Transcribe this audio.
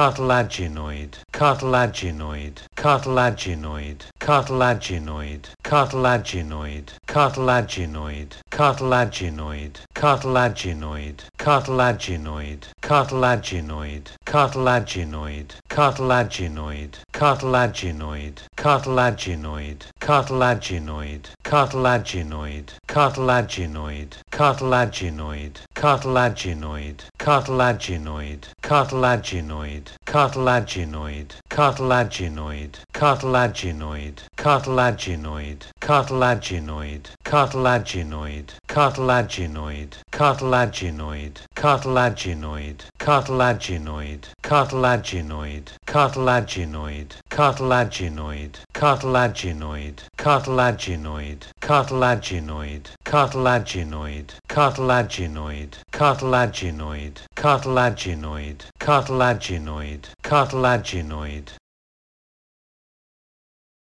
cartilaginoid cartilaginoid cartilaginoid cartilaginoid cartilaginoid cartilaginoid cartilaginoid cartilaginoid cartilaginoid cartilaginoid cartilaginoid cartilaginoid cartilaginoid cartilaginoid cartilaginoid cartilaginoid cartilaginoid cartilaginoid cartilaginoid cartilaginoid cartilaginoid cartilaginoid cartilaginoid cartilaginoid cartilaginoid cartilaginoid cartilaginoid cartilaginoid cartilaginoid cartilaginoid cartilaginoid cartilaginoid cartilaginoid cartilaginoid cartilaginoid, cartilaginoid, cartilaginoid, cartilaginoid, cartilaginoid, cartilaginoid, cartilaginoid, cartilaginoid, cartilaginoid,